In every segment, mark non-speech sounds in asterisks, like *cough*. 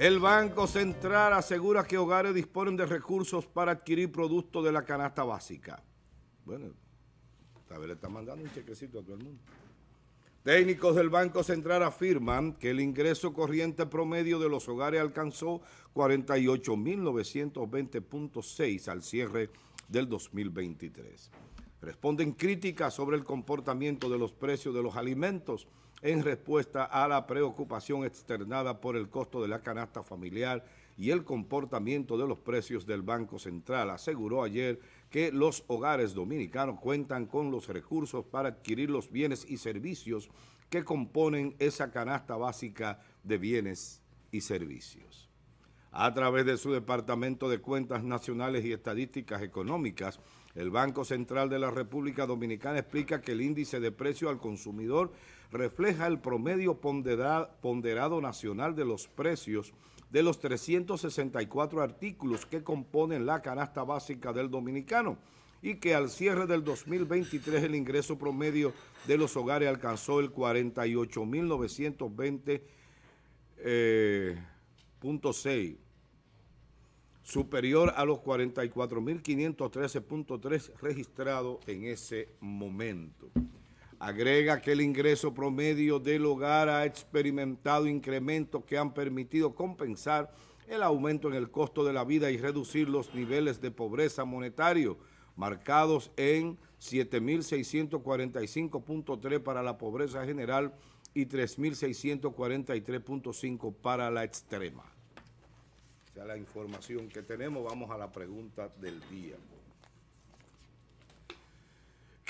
El Banco Central asegura que hogares disponen de recursos para adquirir productos de la canasta básica. Bueno, tal vez le está mandando un chequecito a todo el mundo. Técnicos del Banco Central afirman que el ingreso corriente promedio de los hogares alcanzó 48.920.6 al cierre del 2023. Responden críticas sobre el comportamiento de los precios de los alimentos, en respuesta a la preocupación externada por el costo de la canasta familiar y el comportamiento de los precios del Banco Central. Aseguró ayer que los hogares dominicanos cuentan con los recursos para adquirir los bienes y servicios que componen esa canasta básica de bienes y servicios. A través de su Departamento de Cuentas Nacionales y Estadísticas Económicas, el Banco Central de la República Dominicana explica que el índice de precio al consumidor refleja el promedio ponderado nacional de los precios de los 364 artículos que componen la canasta básica del dominicano y que al cierre del 2023 el ingreso promedio de los hogares alcanzó el 48.920.6, eh, superior a los 44.513.3 registrados en ese momento. Agrega que el ingreso promedio del hogar ha experimentado incrementos que han permitido compensar el aumento en el costo de la vida y reducir los niveles de pobreza monetario, marcados en 7.645.3 para la pobreza general y 3.643.5 para la extrema. O sea, la información que tenemos, vamos a la pregunta del día.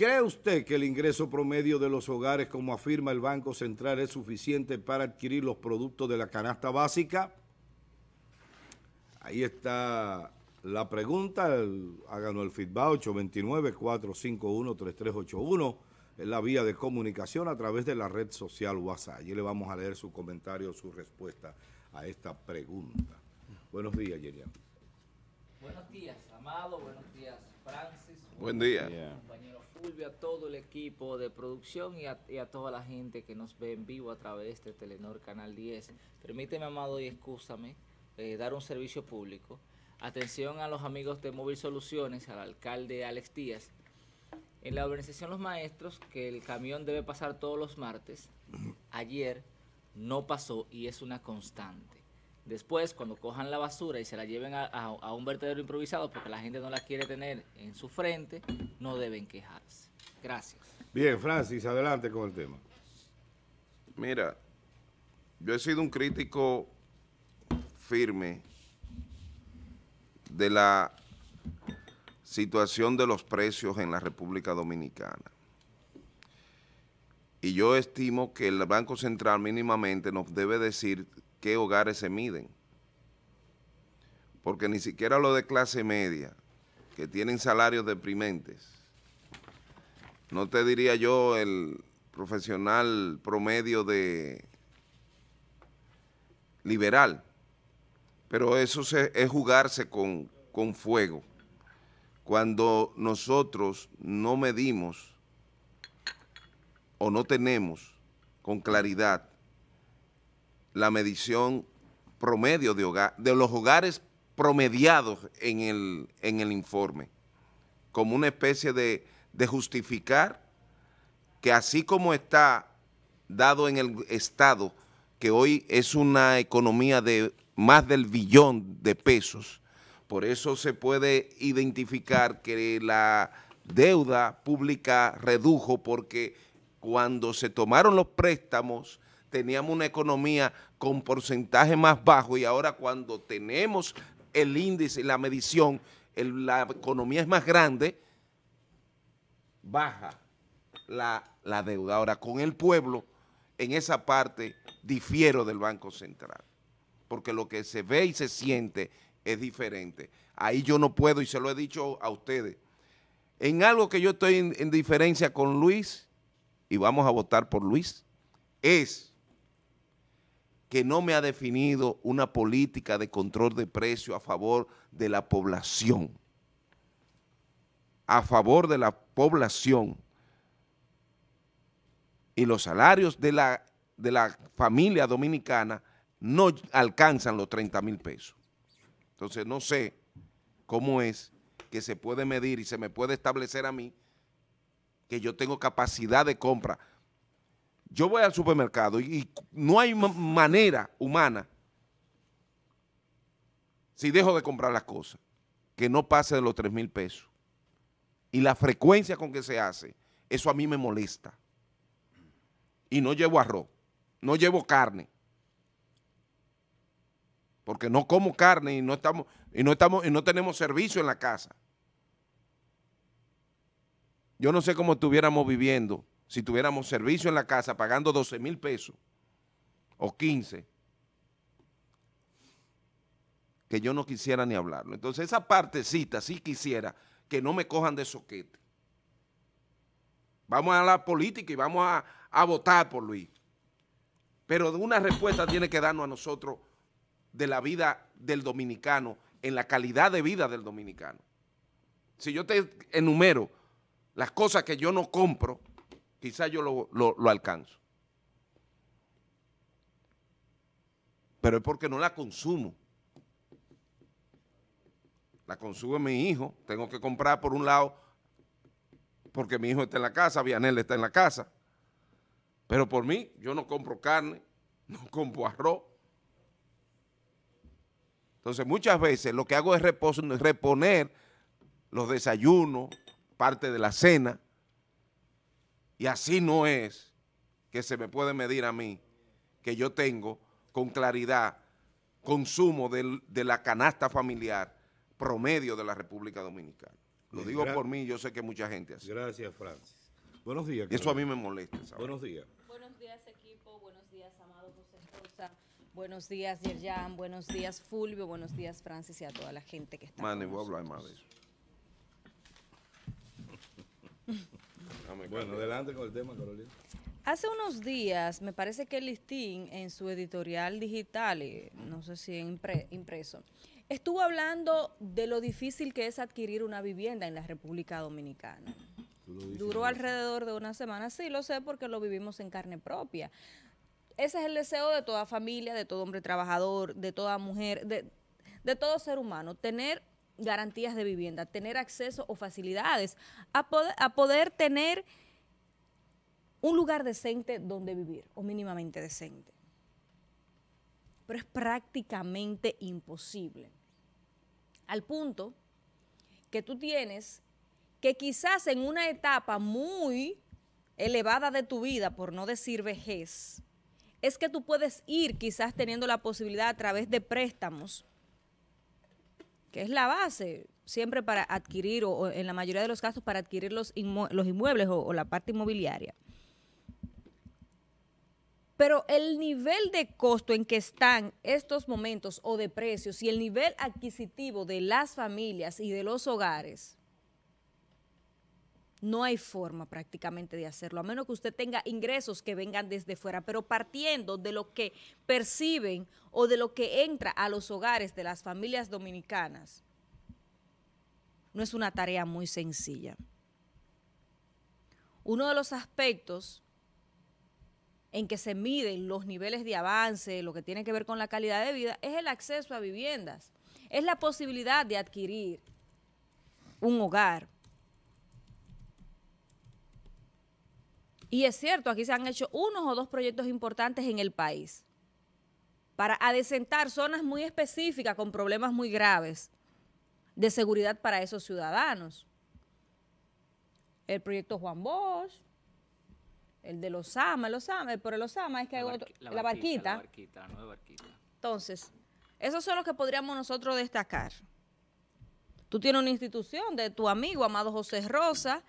¿Cree usted que el ingreso promedio de los hogares, como afirma el Banco Central, es suficiente para adquirir los productos de la canasta básica? Ahí está la pregunta. El, háganos el feedback 829-451-3381 en la vía de comunicación a través de la red social WhatsApp. Allí le vamos a leer su comentario, su respuesta a esta pregunta. Buenos días, Yerian. Buenos días, Amado. Buenos días, Francis. Buen día a todo el equipo de producción y a, toda la gente que nos ve en vivo a través de este Telenor Canal 10. Permíteme, amado, y excúsame, eh, dar un servicio público. Atención a los amigos de Móvil Soluciones, al alcalde Alex Díaz. En la organización Los Maestros, que el camión debe pasar todos los martes, ayer no pasó y es una constante. Después, cuando cojan la basura y se la lleven a, un vertedero improvisado porque la gente no la quiere tener en su frente, no deben quejarse. Gracias. Bien, Francis, adelante con el tema. Mira, yo he sido un crítico firme de la situación de los precios en la República Dominicana. Y yo estimo que el Banco Central mínimamente nos debe decir qué hogares se miden. Porque ni siquiera lo de clase media, que tienen salarios deprimentes, no te diría yo el profesional promedio de liberal, pero eso es jugarse con fuego. Cuando nosotros no medimos o no tenemos con claridad la medición promedio de, hogar, de los hogares promediados en el, en el informe, como una especie de, de justificar que así como está dado en el Estado, que hoy es una economía de más del billón de pesos, por eso se puede identificar que la deuda pública redujo porque cuando se tomaron los préstamos teníamos una economía con porcentaje más bajo y ahora cuando tenemos el índice, la medición, la economía es más grande, baja la, la deuda. Ahora, con el pueblo, en esa parte difiero del Banco Central, porque lo que se ve y se siente es diferente. Ahí yo no puedo, y se lo he dicho a ustedes, en algo que yo estoy en diferencia con Luis, y vamos a votar por Luis, es que no me ha definido una política de control de precio a favor de la población. A favor de la población. Y los salarios de la, de la familia dominicana no alcanzan los 30 mil pesos. Entonces no sé cómo es que se puede medir y se me puede establecer a mí que yo tengo capacidad de compra yo voy al supermercado y, no hay manera humana si dejo de comprar las cosas que no pase de los 3 mil pesos. Y la frecuencia con que se hace, eso a mí me molesta. Y no llevo arroz, no llevo carne. Porque no como carne y no estamos, y no estamos, y no tenemos servicio en la casa. Yo no sé cómo estuviéramos viviendo si tuviéramos servicio en la casa pagando 12 mil pesos o 15, que yo no quisiera ni hablarlo. Entonces esa partecita sí quisiera que no me cojan de soquete. Vamos a la política y vamos a, a votar por Luis. Pero una respuesta tiene que darnos a nosotros de la vida del dominicano, en la calidad de vida del dominicano. Si yo te enumero las cosas que yo no compro, Quizás yo lo, alcanzo. Pero es porque no la consumo. La consume mi hijo. Tengo que comprar por un lado porque mi hijo está en la casa, Vianel está en la casa. Pero por mí, yo no compro carne, *laughs* no compro arroz. Entonces, muchas veces lo que hago es reponer los desayunos, parte de la cena, y así no es que se me puede medir a mí, que yo tengo con claridad consumo de la canasta familiar promedio de la República Dominicana. Lo digo por mí, yo sé que mucha gente así. Gracias, Francis. Buenos días. Eso a mí me molesta. Buenos días. Buenos días, equipo. Buenos días, Amado José Rosa. Buenos días, Yerjan. Buenos días, Fulvio. Buenos días, Francis, y a toda la gente que está. Mano, voy a hablar más de eso. *laughs* bueno, adelante con el tema, Carolina. Hace unos días, me parece que Listín, en su editorial digital, eh, no sé si impreso, estuvo hablando de lo difícil que es adquirir una vivienda en la República Dominicana. Duró alrededor de una semana, sí, lo sé porque lo vivimos en carne propia. Ese es el deseo de toda familia, de todo hombre trabajador, de toda mujer, de, de todo ser humano, tener garantías de vivienda, tener acceso o facilidades, a poder, tener un lugar decente donde vivir o mínimamente decente. Pero es prácticamente imposible. Al punto que tú tienes que quizás en una etapa muy elevada de tu vida, por no decir vejez, es que tú puedes ir quizás teniendo la posibilidad a través de préstamos que es la base siempre para adquirir, o, en la mayoría de los casos, para adquirir los, inmuebles o la parte inmobiliaria. Pero el nivel de costo en que están estos momentos o de precios y el nivel adquisitivo de las familias y de los hogares no hay forma prácticamente de hacerlo, a menos que usted tenga ingresos que vengan desde fuera, pero partiendo de lo que perciben o de lo que entra a los hogares de las familias dominicanas, no es una tarea muy sencilla. Uno de los aspectos en que se miden los niveles de avance, lo que tiene que ver con la calidad de vida, es el acceso a viviendas, es la posibilidad de adquirir un hogar. Y es cierto, aquí se han hecho unos o dos proyectos importantes en el país para adecentar zonas muy específicas con problemas muy graves de seguridad para esos ciudadanos. El proyecto Juan Bosch, el de los AMA, los AMA, pero los AMA es que la hay otro, barquita, barquita. Entonces, esos son los que podríamos nosotros destacar. Tú tienes una institución de tu amigo, amado José Rosa,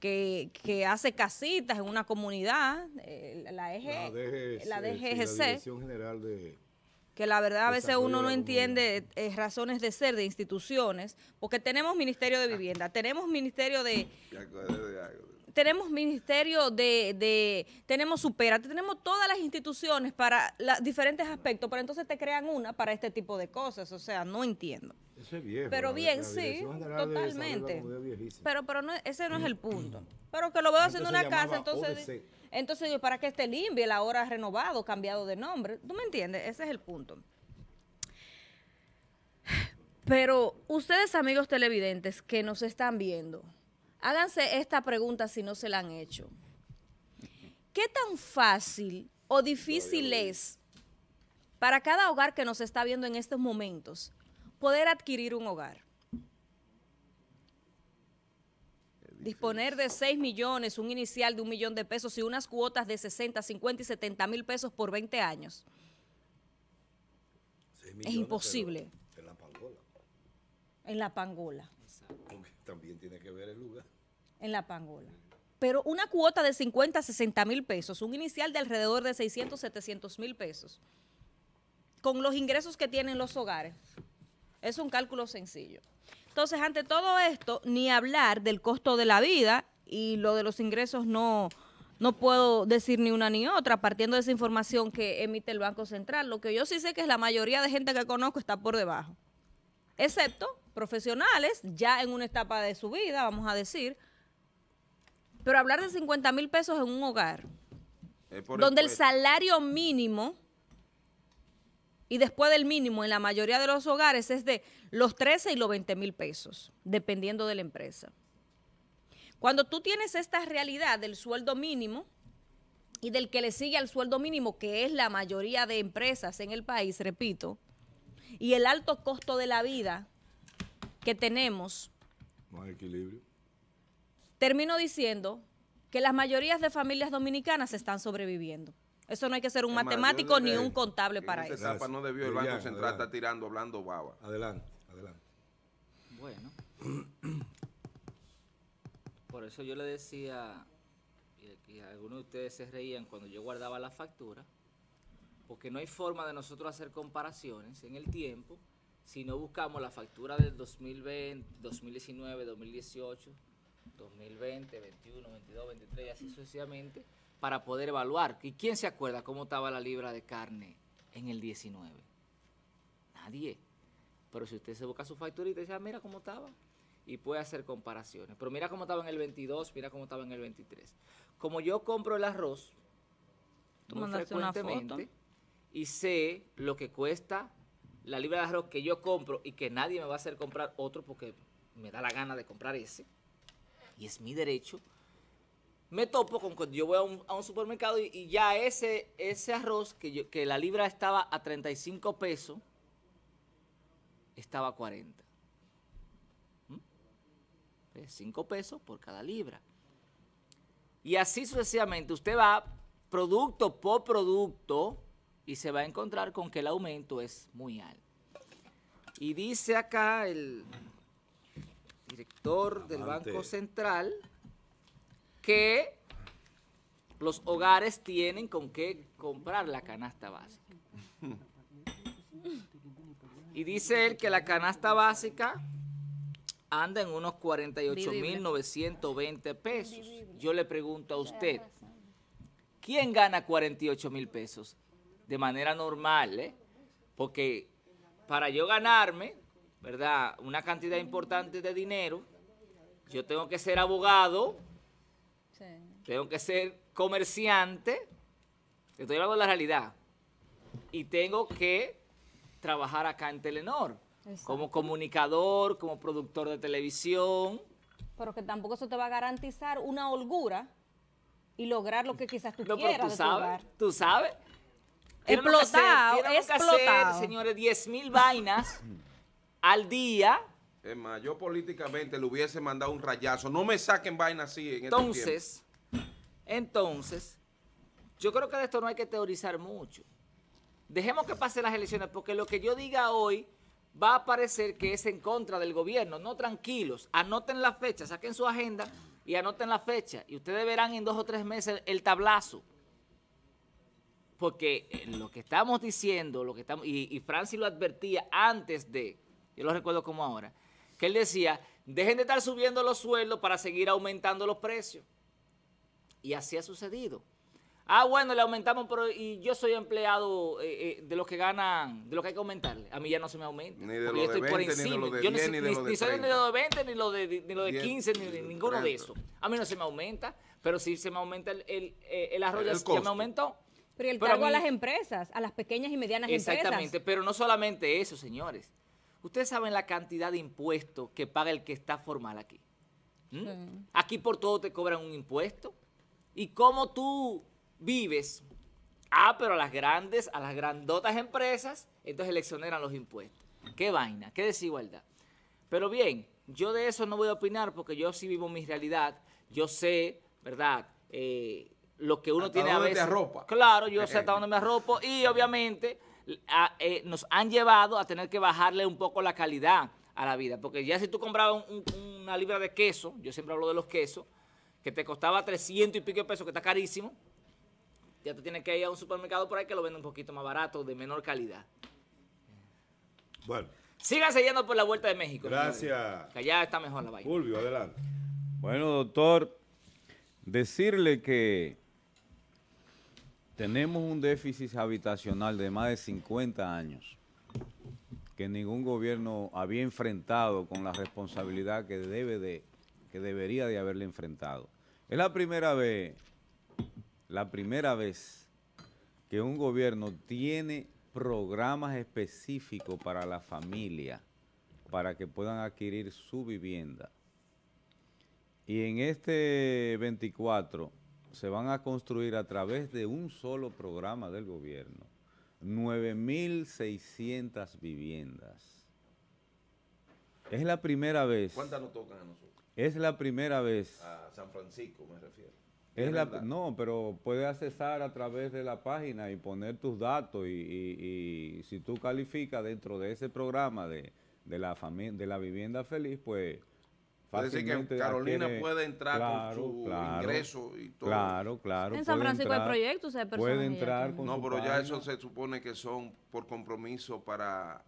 que, hace casitas en una comunidad, eh, la, EG, la, que la verdad a veces uno no entiende eh, razones de ser de instituciones, porque tenemos Ministerio de ah. Vivienda, tenemos Ministerio de tenemos Ministerio de, de tenemos Superate, tenemos todas las instituciones para los diferentes aspectos, pero entonces te crean una para este tipo de cosas, o sea, no entiendo. Eso es viejo. Pero bien, sí, totalmente. Pero, pero no, ese no es el punto. *clears throat* Pero que lo veo haciendo una casa, entonces... Entonces ¿para que esté limpio la ahora renovado, cambiado de nombre? ¿Tú me entiendes? Ese es el punto. Pero ustedes, amigos televidentes que nos están viendo, Háganse esta pregunta si no se la han hecho. ¿Qué tan fácil o difícil es para cada hogar que nos está viendo en estos momentos poder adquirir un hogar? disponer de 6 millones, un inicial de un millón de pesos y unas cuotas de 60, 50 y 70 mil pesos por 20 años. es imposible. En la pangola. En la pangola también tiene que ver el lugar. En la pangola. Pero una cuota de 50 a 60 mil pesos, un inicial de alrededor de 600, 700 mil pesos, con los ingresos que tienen los hogares, es un cálculo sencillo. Entonces, ante todo esto, ni hablar del costo de la vida y lo de los ingresos no, no puedo decir ni una ni otra, partiendo de esa información que emite el Banco Central. Lo que yo sí sé que es la mayoría de gente que conozco está por debajo, excepto profesionales, ya en una etapa de su vida, vamos a decir. Pero hablar de 50 mil pesos en un hogar, donde el, salario mínimo y después del mínimo en la mayoría de los hogares es de los 13 y los 20 mil pesos, dependiendo de la empresa. Cuando tú tienes esta realidad del sueldo mínimo y del que le sigue al sueldo mínimo, que es la mayoría de empresas en el país, repito, y el alto costo de la vida, que tenemos. No hay equilibrio. Termino diciendo que las mayorías de familias dominicanas están sobreviviendo. Eso no hay que ser un matemático ni un contable para eso. no debió el Banco Central estar tirando, hablando baba. Adelante, adelante. Bueno. Por eso yo le decía, y, y algunos de ustedes se reían cuando yo guardaba la factura, porque no hay forma de nosotros hacer comparaciones en el tiempo si no buscamos la factura del 2020, 2019, 2018, 2020, 21, 22, 23 y así sucesivamente, para poder evaluar. ¿Y quién se acuerda cómo estaba la libra de carne en el 19? Nadie. Pero si usted se busca su factura y dice, ah, mira cómo estaba, y puede hacer comparaciones. Pero mira cómo estaba en el 22, mira cómo estaba en el 23. Como yo compro el arroz muy frecuentemente y sé lo que cuesta la libra de arroz que yo compro y que nadie me va a hacer comprar otro porque me da la gana de comprar ese, y es mi derecho, me topo con cuando yo voy a un, supermercado y, ya ese, ese arroz que, que la libra estaba a 35 pesos, estaba a 40. 5 ¿Mm? pesos por cada libra. Y así sucesivamente, usted va producto por producto, y se va a encontrar con que el aumento es muy alto. Y dice acá el director del Banco Central que los hogares tienen con qué comprar la canasta básica. *laughs* Y dice él que la canasta básica anda en unos 48.920 pesos. Yo le pregunto a usted, ¿quién gana 48 mil pesos? de manera normal, ¿eh? porque para yo ganarme, ¿verdad? Una cantidad importante de dinero, yo tengo que ser abogado, tengo que ser comerciante, estoy hablando de la realidad, y tengo que trabajar acá en Telenor, como comunicador, como productor de televisión. Pero que tampoco eso te va a garantizar una holgura y lograr lo que quizás tú quieras. Pero tú sabes, tú sabes explotado, que señores, 10 mil vainas al día. Es más, yo políticamente le hubiese mandado un rayazo. No me saquen vainas así en este Entonces, entonces, yo creo que de esto no hay que teorizar mucho. Dejemos que pasen las elecciones, porque lo que yo diga hoy va a parecer que es en contra del gobierno. No, tranquilos, anoten la fecha, saquen su agenda y anoten la fecha. Y ustedes verán en dos o tres meses el tablazo porque eh, lo que estamos diciendo, lo que estamos, y, Francis lo advertía antes de, yo lo recuerdo como ahora, que él decía, dejen de estar subiendo los sueldos para seguir aumentando los precios. Y así ha sucedido. Ah, bueno, le aumentamos, pero y yo soy empleado eh, eh, de los que ganan, de los que hay que aumentarle. A mí ya no se me aumenta. porque estoy por encima. Ni ni, de soy de los de 20, ni lo de, ni lo de 15, ni ninguno de esos. A mí no se me aumenta, pero sí se me aumenta el, el, el, el arroyo, ya me aumentó. Pero el a, las empresas, a las pequeñas y medianas empresas. Exactamente, pero no solamente eso, señores. Ustedes saben la cantidad de impuestos que paga el que está formal aquí. ¿Mm? Aquí por todo te cobran un impuesto. ¿Y cómo tú vives? Ah, pero a las grandes, a las grandotas empresas, entonces le los impuestos. Qué vaina, qué desigualdad. Pero bien, yo de eso no voy a opinar porque yo sí vivo mi realidad. Yo sé, ¿verdad?, eh, lo que uno tiene a veces. Claro, yo sé *laughs* hasta me arropo y obviamente eh, nos han llevado a tener que bajarle un poco la calidad a la vida, porque ya si tú comprabas una libra de queso, yo siempre hablo de los quesos, que te costaba 300 y pico de pesos, que está carísimo, ya te tienes que ir a un supermercado por ahí que lo vende un poquito más barato, de menor calidad. Bueno. Síganse yendo por la Vuelta de México. Gracias. Que allá está mejor la vaina. Fulvio, adelante. Bueno, doctor, decirle que tenemos un déficit habitacional de más de 50 años que ningún gobierno había enfrentado con la responsabilidad que, debe de, que debería de haberle enfrentado. Es la primera vez, la primera vez que un gobierno tiene programas específicos para la familia, para que puedan adquirir su vivienda. Y en este 24 se van a construir a través de un solo programa del gobierno 9.600 viviendas. Es la primera vez. ¿Cuántas nos tocan a nosotros? Es la primera vez. A San Francisco me refiero. Es no, pero puedes accesar a través de la página y poner tus datos y, y, si tú calificas dentro de ese programa de, de la, de la vivienda feliz, pues es decir, que Carolina puede entrar con su ingreso y todo. Claro, claro. En San Francisco entrar, hay proyectos, Puede entrar con No, pero ya eso se supone que son por compromiso para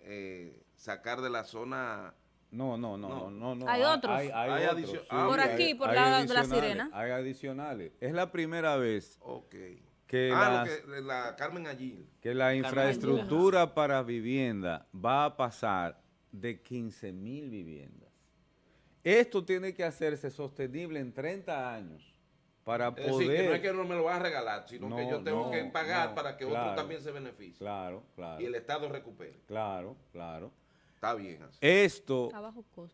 eh, sacar de la zona. No, no, no, no, no. hay otros. Hay, ah, por aquí, por lado de la sirena. Hay adicionales. Es la primera vez. Ah, que, la infraestructura para vivienda va a pasar de 15 mil viviendas esto tiene que hacerse sostenible en 30 años para poder... decir, que no es que no me lo va a regalar, sino que yo tengo que pagar para que otro también se beneficie. Claro, claro. Y el Estado recupere. Claro, claro. Está bien Esto,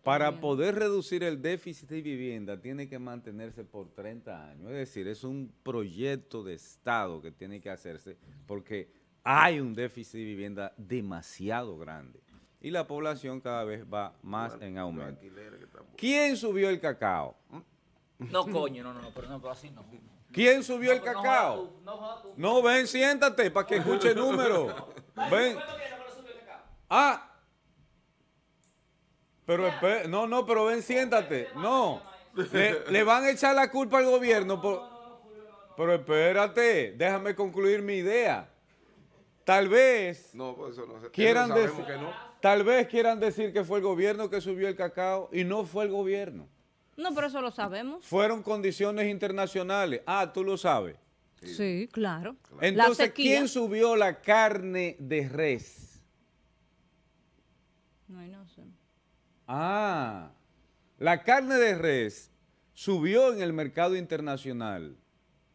para poder reducir el déficit de vivienda, tiene que mantenerse por 30 años. Es decir, es un proyecto de Estado que tiene que hacerse porque hay un déficit de vivienda demasiado grande y la población cada vez va más en aumento. ¿Quién subió el cacao? No, coño, no, no, pero así no. ¿Quién subió el cacao? No, ven, siéntate para que escuche el número. *laughs* ven. Ah. Pero no, no, pero ven, siéntate. No. Le, van a echar la culpa al gobierno. Pero espérate, déjame concluir mi idea. Tal vez no, pues eso no, quieran decir... Tal vez quieran decir que fue el gobierno que subió el cacao y no fue el gobierno. No, pero eso lo sabemos. Fueron condiciones internacionales. Ah, tú lo sabes. Sí, claro. Entonces, ¿quién subió la carne de res? No, no sé. Ah, la carne de res subió en el mercado internacional,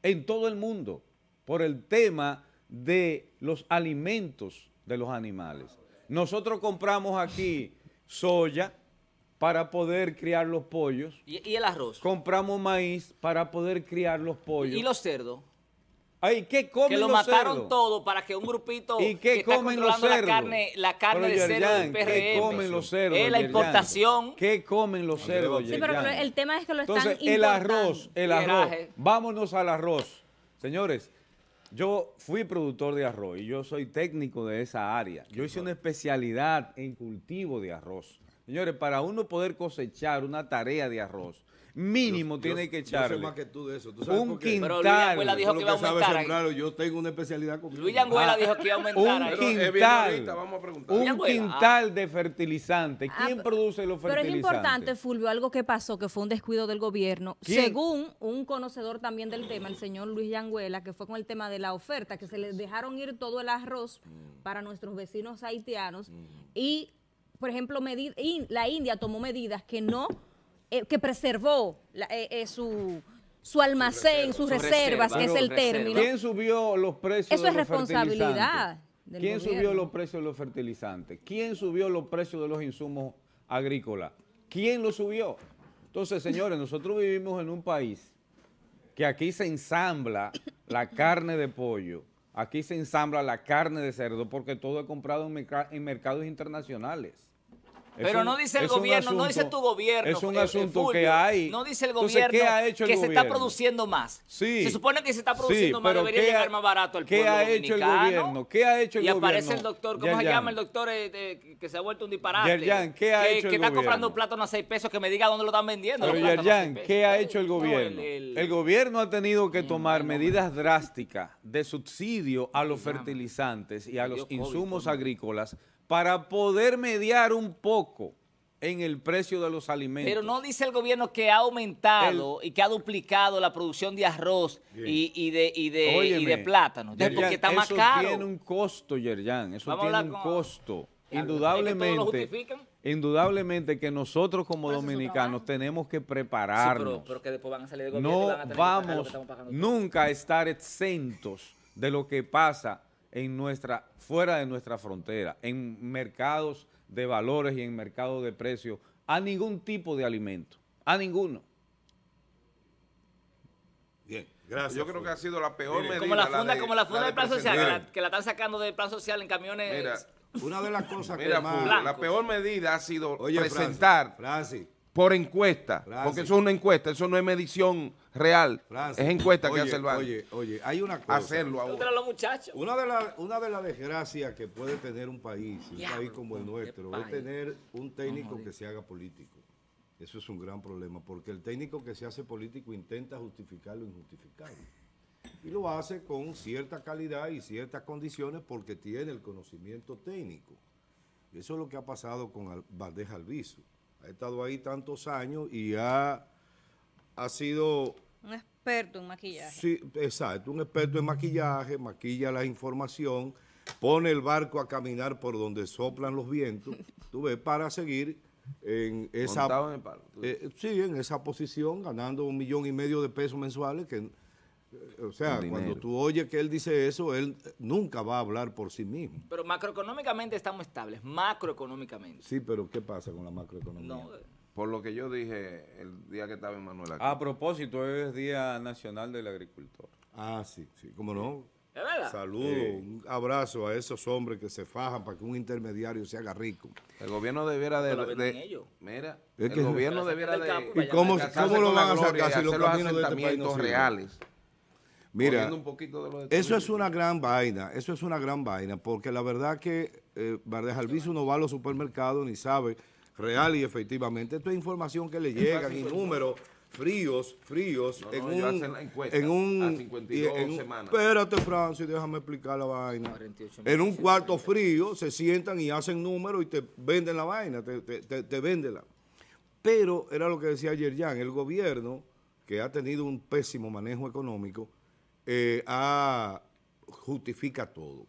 en todo el mundo, por el tema de los alimentos de los animales. Nosotros compramos aquí soya para poder criar los pollos. ¿Y, el arroz? Compramos maíz para poder criar los pollos. ¿Y los cerdos? Ay, ¿qué comen los cerdos? que lo mataron todo para que un grupito ¿Y qué que comen los cerdos? la carne, la carne de cerdo del PRM. ¿Qué comen los cerdos? Es la importación. ¿Qué comen los cerdos? Sí, pero el tema es que lo están importando. el arroz, el arroz. Vámonos al arroz. Señores, yo fui productor de arroz y yo soy técnico de esa área. Yo hice una especialidad en cultivo de arroz. Señores, para uno poder cosechar una tarea de arroz, Mínimo tiene que echarle. más que tú de eso. un quintal. dijo que iba a aumentar. yo tengo una especialidad Luis dijo que iba a aumentar. Un quintal. Un quintal de fertilizante. Ah, ¿Quién produce los fertilizantes? Pero es importante, Fulvio, algo que pasó, que fue un descuido del gobierno. Según un conocedor también del tema, el señor Luis Yanguela que fue con el tema de la oferta, que se les dejaron ir todo el arroz mm. para nuestros vecinos haitianos y por ejemplo, la India tomó medidas que no eh, que preservó eh, eh, su, su almacén, sus reservas, que es el término. ¿Quién subió los precios Eso de los es responsabilidad. Del ¿Quién subió los precios de los fertilizantes? ¿Quién subió los precios de los insumos agrícolas? ¿Quién lo subió? Entonces, señores, nosotros vivimos en un país que aquí se ensambla la carne de pollo, aquí se ensambla la carne de cerdo, porque todo es comprado en mercados internacionales. Pero no dice el gobierno, no dice tu gobierno. Es un eh, eh, asunto que hay. No dice el gobierno que se está produciendo más. se supone que se está produciendo más, debería llegar más barato al pueblo ¿qué ha hecho el gobierno? ¿Qué ha hecho el gobierno? Y aparece el doctor, ¿cómo se llama el doctor eh, que se ha vuelto un disparate? ¿qué ha que, hecho que está comprando plátano a seis pesos, que me diga dónde lo están vendiendo. Pero ¿qué ha hecho el gobierno? el, gobierno ha tenido que tomar medidas drásticas de subsidio a los fertilizantes y a los insumos agrícolas para poder mediar un poco en el precio de los alimentos. Pero no dice el gobierno que ha aumentado y que ha duplicado la producción de arroz y, de, de, plátano. porque está más caro. Eso tiene un costo, Yerjan. Eso tiene un costo. Indudablemente. que Indudablemente que nosotros como dominicanos tenemos que prepararnos. pero, después van a salir no vamos nunca a estar exentos de lo que pasa en nuestra, fuera de nuestra frontera, en mercados de valores y en mercados de precios, a ningún tipo de alimento, a ninguno. Bien, gracias. Yo creo que ha sido la peor medida. Como la funda, como la funda del plan social, que la, están sacando del plan social en camiones. una de las cosas que más... La peor medida ha sido presentar por encuesta, porque eso es una encuesta, eso no es medición real, es encuesta que hace el Oye, oye, hay una cosa. Hacerlo ahora. Una de, una de las desgracias que puede tener un país, un país como el nuestro, es tener un técnico que se haga político. Eso es un gran problema, porque el técnico que se hace político intenta justificar lo injustificado. Y lo hace con cierta calidad y ciertas condiciones porque tiene el conocimiento técnico. Eso es lo que ha pasado con Valdés Alviso ha estado ahí tantos años y ha, ha sido... Un experto en maquillaje. Sí, exacto, un experto en maquillaje, maquilla la información, pone el barco a caminar por donde soplan los vientos, *laughs* tú para seguir en esa... Eh, en esa posición, ganando un millón y medio de pesos mensuales, que o sea, cuando tú oyes que él dice eso, él nunca va a hablar por sí mismo. Pero macroeconómicamente estamos estables, macroeconómicamente. Sí, pero ¿qué pasa con la macroeconomía? Eh. Por lo que yo dije el día que estaba en Manuel aquí. A propósito, hoy es Día Nacional del Agricultor. Ah, sí, sí, cómo no. ¿Es verdad? Saludo, un abrazo a esos hombres que se fajan para que un intermediario se haga rico. El gobierno debiera de... mira, el gobierno debiera de... ¿Y cómo, cómo lo van a sacar si los caminos de este reales? Mira, un poquito eso es una gran vaina, eso es una gran vaina, porque la verdad que eh, Alviso no va a los supermercados ni sabe real y efectivamente. Esto es información que le llega y pues, números fríos, fríos, en, un, en, un, Espérate, Francis, déjame explicar la vaina. en un cuarto frío se sientan y hacen números y te venden la vaina, te, te, la. Pero era lo que decía ayer Jan, el gobierno, que ha tenido un pésimo manejo económico, eh, justifica todo.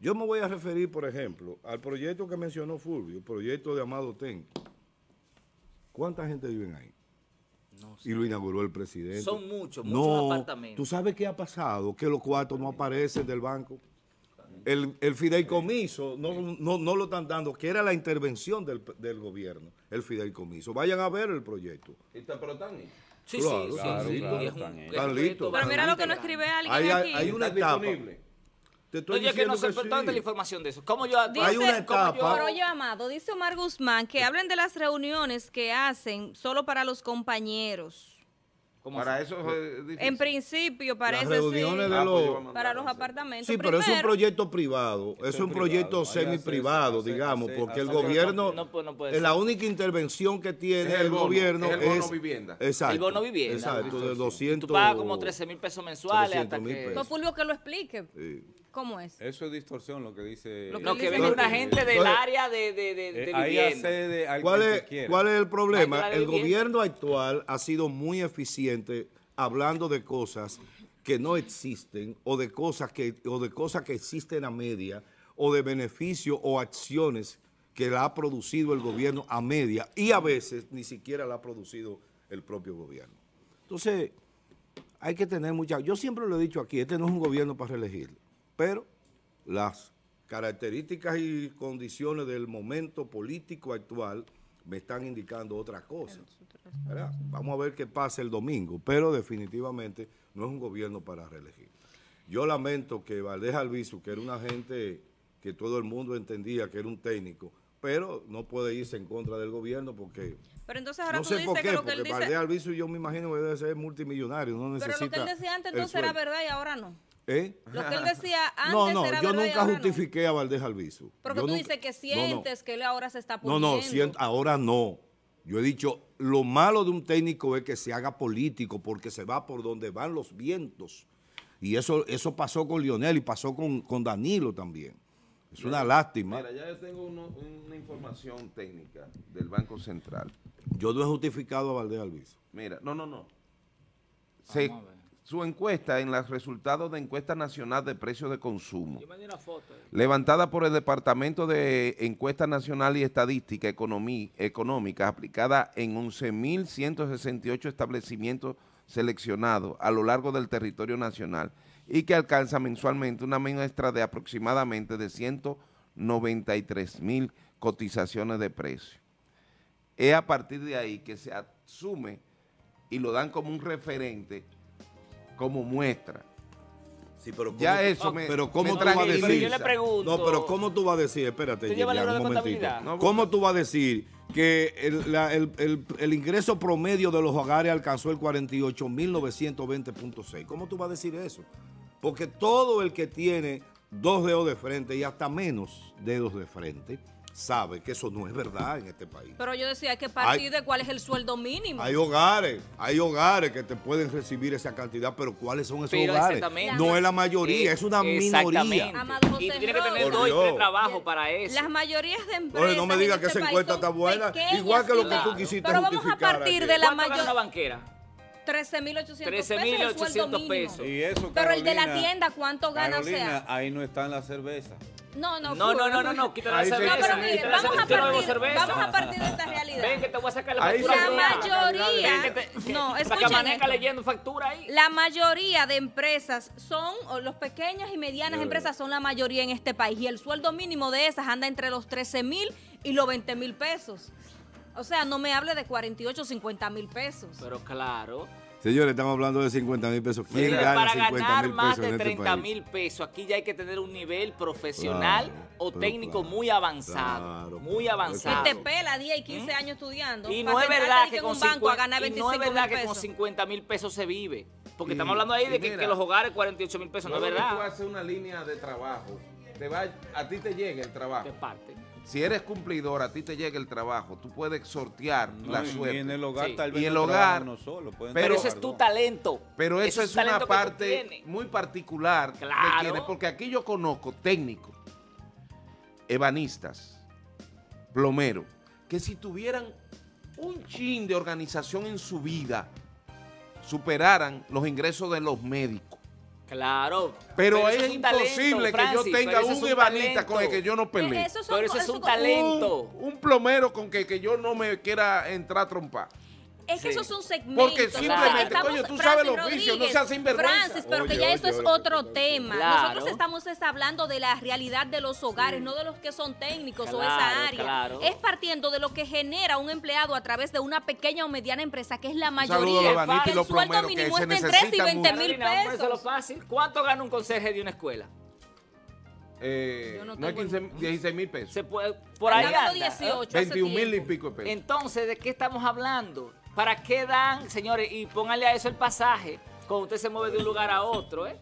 Yo me voy a referir, por ejemplo, al proyecto que mencionó Fulvio, el proyecto de Amado Ten. ¿Cuánta gente vive ahí? No Y lo inauguró el presidente. Son muchos, muchos no, apartamentos. ¿Tú sabes qué ha pasado? Que los cuartos no aparecen del banco. El, fideicomiso no, lo están dando, que era la intervención del, gobierno, el fideicomiso. Vayan a ver el proyecto. está, pero Sí, claro, sí, claro, sí, claro, están, listos. Pero mira lo que no escribe alguien hay, aquí. Hay una etapa. Te estoy Oye, que no se importante sí. la información de eso. ¿Cómo yo dice, Hay una etapa. Yo... Pero oye, Amado, dice Omar Guzmán que hablen de las reuniones que hacen solo para los compañeros para eso En principio, parece sí. Ah, pues los, para los apartamentos. Sí, pero es un proyecto privado, es, un proyecto semi-privado, digamos, porque el gobierno, pues, la única intervención que tiene el, gobierno es... El bono vivienda. Exacto. El bono vivienda. Exacto, de 200... Tú como 13 mil pesos mensuales hasta que... No, pues, Fulvio, que lo explique. Sí. ¿Cómo es? Eso es distorsión, lo que dice. Lo que, una gente del área de, de, eh, ¿Cuál, es, el problema? El gobierno actual ha sido muy eficiente hablando de cosas que no existen o de cosas que, o de cosas que existen a media o de beneficios o acciones que la ha producido el gobierno a media y a veces ni siquiera la ha producido el propio gobierno. Entonces, hay que tener mucha... Yo siempre lo he dicho aquí, este no es un gobierno para reelegir. Pero las características y condiciones del momento político actual me están indicando otra cosa. Vamos a ver qué pasa el domingo, pero definitivamente no es un gobierno para reelegir. Yo lamento que Valdés Alviso, que era una gente que todo el mundo entendía que era un técnico, pero no puede irse en contra del gobierno porque... Pero entonces ahora no sé por qué, que porque Valdés Alviso yo me imagino que debe ser multimillonario, no necesita... Pero lo que él decía antes entonces será verdad y ahora no. ¿Eh? Lo que él decía *laughs* antes No, no, yo nunca justifiqué a Valdés Alviso. Porque tú dices que sientes que él ahora se está No, no, ahora no. Yo he dicho, lo malo de un técnico es que se haga político porque se va por donde van los vientos. Y eso, eso pasó con Lionel y pasó con, Danilo también. Es una lástima. Mira, ya yo tengo una información técnica del Banco Central. Yo no he justificado a Valdés Alviso. Mira, no, no, no. Se, su encuesta en los resultados de encuesta nacional de precios de consumo, levantada por el Departamento de Encuesta Nacional y Estadística Económica, aplicada en 11.168 establecimientos seleccionados a lo largo del territorio nacional y que alcanza mensualmente una muestra de aproximadamente de 193.000 cotizaciones de precios. Es a partir de ahí que se asume y lo dan como un referente como muestra. Sí, pero ya eso ah, pero ¿cómo tú vas a decir? yo le pregunto. No, pero ¿cómo tú vas a decir? Espérate, ya, un momentito. ¿Cómo tú vas a decir que el, el ingreso promedio de los hogares alcanzó el 48.920.6? ¿Cómo tú vas a decir eso? Porque todo el que tiene dos dedos de frente y hasta menos dedos de frente sabe que eso no es verdad en este país. Pero yo decía, hay que partir de cuál es el sueldo mínimo. Hay hogares, hay hogares que te pueden recibir esa cantidad, pero ¿cuáles son esos hogares? No es la mayoría, eh, es una minoría. Y tiene que tener dos tres trabajos para eso. Las mayorías de empresas no me digas que este esa encuesta está buena, igual que lo que tú quisiste Pero vamos a partir de la mayoría. banquera? 13.800 13, pesos. Y eso, Pero el de la tienda, ¿cuánto gana? sea? ahí no están las cervezas. No, no, no, no, no, no, no, quita la cerveza. pero vamos a, partir, de esta realidad. Ven que te voy a sacar la factura. La mayoría, no, leyendo factura ahí. La mayoría de empresas son, o los pequeños y medianas empresas son la mayoría en este país y el sueldo mínimo de esas anda entre los 13,000 mil y los 20,000 mil pesos. O sea, no me hable de 48 o 50 mil pesos. Pero claro. Señores, estamos hablando de 50 mil pesos. ¿Quién para ganar más de 30 este mil pesos, aquí ya hay que tener un nivel profesional o técnico muy avanzado. muy avanzado. Y te pela 10 y 15 ¿Mm? años estudiando. Y no es verdad que, con 50, mil pesos se vive. Porque estamos hablando ahí de que, los hogares 48 mil pesos, no es verdad. Tú haces una línea de trabajo, te va, a ti te llega el trabajo. Te parte si eres cumplidor, a ti te llega el trabajo, tú puedes sortear la suerte. Y en el hogar tal vez Pero, ese es tu talento. Pero eso es, una parte muy particular claro. de porque aquí yo conozco técnicos, ebanistas, plomeros, que si tuvieran un chin de organización en su vida, superaran los ingresos de los médicos. Claro. Pero, es, imposible que yo tenga un, ibanita con el que yo no peleé. pero es un talento. Un, plomero con que, que yo no me quiera entrar a trompar. Es que sí. eso es un segmento. Porque simplemente, coño, tú sabes los vicios, no seas sinvergüenza. Francis, pero que ya eso es otro tema. Nosotros estamos hablando de la realidad de los hogares, no de los que son técnicos o esa área. Es partiendo de lo que genera un empleado a través de una pequeña o mediana empresa, que es la mayoría. que el sueldo mínimo está en 3 y 20 mil pesos. ¿Cuánto gana un conserje de una escuela? Eh, no, es 15, 16 mil pesos. Se puede, por ahí. 18, 21 ¿eh? mil y pico de pesos. Entonces, ¿de qué estamos hablando? ¿Para qué dan, señores? Y pónganle a eso el pasaje cuando usted se mueve de un lugar a otro, ¿eh?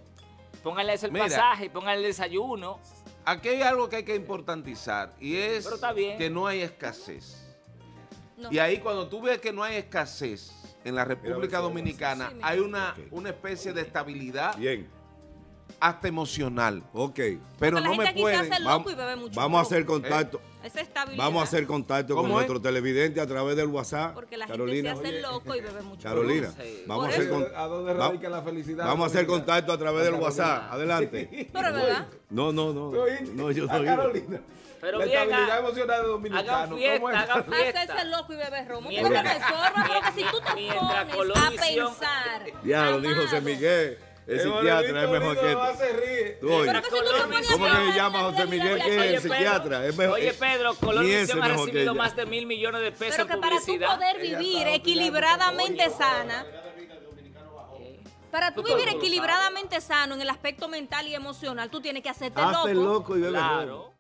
Pónganle a eso el pasaje, pónganle el desayuno. Aquí hay algo que hay que importantizar y es que no hay escasez. Y ahí cuando tú ves que no hay escasez en la República Dominicana, hay una, una especie de estabilidad. Bien. Hasta emocional. Ok. Pero, no me pueden. Vamos, a hacer contacto. Eh, Vamos a hacer contacto con nuestro televidente a través del WhatsApp. Porque la Carolina. gente se hace loco y bebe mucho. Carolina, vamos a hacer contacto. ¿A dónde radica la felicidad? Vamos a hacer contacto a través del WhatsApp. Adelante. *laughs* Pero ¿verdad? No, no, no. No, yo soy. Carolina. Pero la bien, estabilidad emocional de dominicano. Hagan fiesta, hagan *laughs* fiesta. Hacerse loco y beber romo. Mientras, porque si tú te pones a pensar. Ya lo dijo José Miguel. El psiquiatra es mejor que este. Tú ¿Cómo que se llama José Miguel que es el psiquiatra? Es mejor. Oye, Pedro, Colón ha recibido más de mil millones de pesos en publicidad. Pero para tú poder vivir equilibradamente sana para tú vivir equilibradamente sano en el aspecto mental y emocional, tú tienes que hacerte Hazte loco. y bebe claro.